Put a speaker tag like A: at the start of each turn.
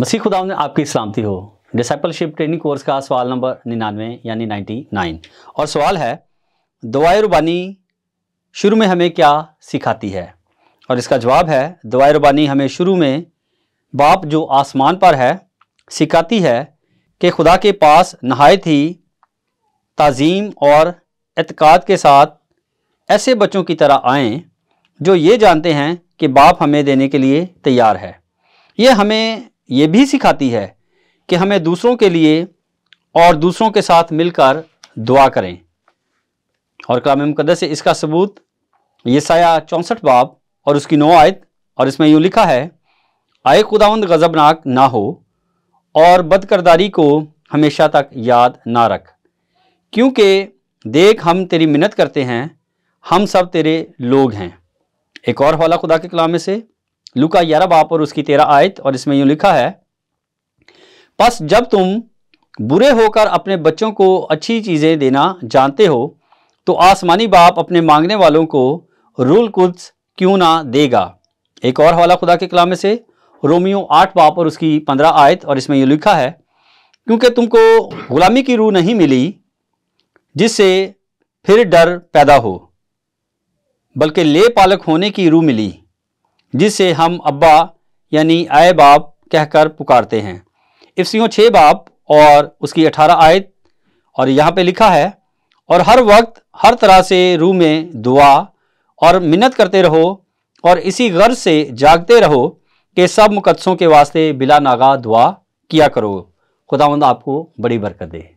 A: मसीह खुदा ने आपकी सलामती हो डिसाइपलशिप ट्रेनिंग कोर्स का सवाल नंबर निन्यानवे यानी नाइन्टी नाइन और सवाल है दवाए रुबानी शुरू में हमें क्या सिखाती है और इसका जवाब है दवाए रुबानी हमें शुरू में बाप जो आसमान पर है सिखाती है कि खुदा के पास नहायत ही तज़ीम और एतक़ाद के साथ ऐसे बच्चों की तरह आएँ जो ये जानते हैं कि बाप हमें देने के लिए तैयार है ये हमें ये भी सिखाती है कि हमें दूसरों के लिए और दूसरों के साथ मिलकर दुआ करें और कलाम मुकदस से इसका सबूत ये साया चौंसठ बाब और उसकी नौ आयत और इसमें यूँ लिखा है आए खुदावंद गज़बनाक ना हो और बदकरदारी को हमेशा तक याद ना रख क्योंकि देख हम तेरी मिन्नत करते हैं हम सब तेरे लोग हैं एक और हवाला खुदा के कलाम में से लुका ग्यारह बाप और उसकी तेरह आयत और इसमें यूं लिखा है बस जब तुम बुरे होकर अपने बच्चों को अच्छी चीज़ें देना जानते हो तो आसमानी बाप अपने मांगने वालों को रूल कुछ क्यों ना देगा एक और हवाला खुदा के कलाम में से रोमियो आठ बाप और उसकी पंद्रह आयत और इसमें यूं लिखा है क्योंकि तुमको गुलामी की रूह नहीं मिली जिससे फिर डर पैदा हो बल्कि ले पालक होने की रूह मिली जिसे हम अब्बा यानी आए बाप कहकर पुकारते हैं इफ्सियों छः बाप और उसकी अठारह आयत और यहाँ पे लिखा है और हर वक्त हर तरह से रूह में दुआ और मिन्नत करते रहो और इसी गर्ज से जागते रहो कि सब मुकदसों के वास्ते बिला नागा दुआ किया करो खुदा आपको बड़ी बरकत दे